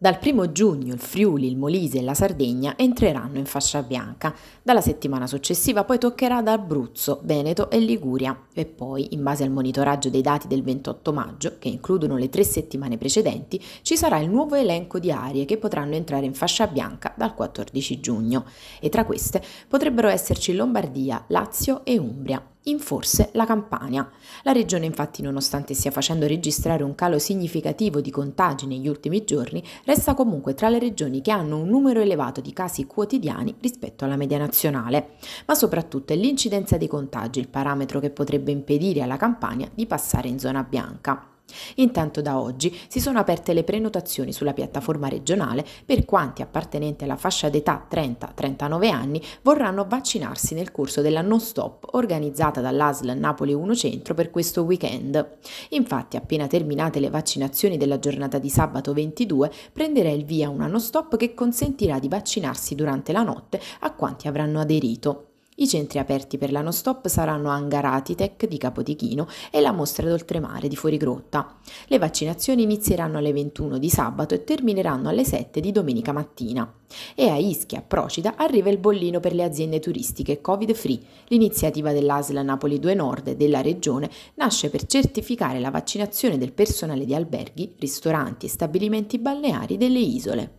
Dal 1 giugno il Friuli, il Molise e la Sardegna entreranno in fascia bianca. Dalla settimana successiva poi toccherà ad Abruzzo, Veneto e Liguria e poi, in base al monitoraggio dei dati del 28 maggio, che includono le tre settimane precedenti, ci sarà il nuovo elenco di aree che potranno entrare in fascia bianca dal 14 giugno e tra queste potrebbero esserci Lombardia, Lazio e Umbria in forse la Campania. La regione infatti nonostante stia facendo registrare un calo significativo di contagi negli ultimi giorni, resta comunque tra le regioni che hanno un numero elevato di casi quotidiani rispetto alla media nazionale. Ma soprattutto è l'incidenza dei contagi il parametro che potrebbe impedire alla Campania di passare in zona bianca. Intanto da oggi si sono aperte le prenotazioni sulla piattaforma regionale per quanti appartenenti alla fascia d'età 30-39 anni vorranno vaccinarsi nel corso della non stop organizzata dall'ASL Napoli 1 Centro per questo weekend. Infatti appena terminate le vaccinazioni della giornata di sabato 22 prenderà il via una non stop che consentirà di vaccinarsi durante la notte a quanti avranno aderito. I centri aperti per la non stop saranno Angaratitec di Capodichino e la mostra d'oltremare di Fuorigrotta. Le vaccinazioni inizieranno alle 21 di sabato e termineranno alle 7 di domenica mattina. E a Ischia, Procida, arriva il bollino per le aziende turistiche Covid Free. L'iniziativa dell'ASLA Napoli 2 Nord e della Regione nasce per certificare la vaccinazione del personale di alberghi, ristoranti e stabilimenti balneari delle isole.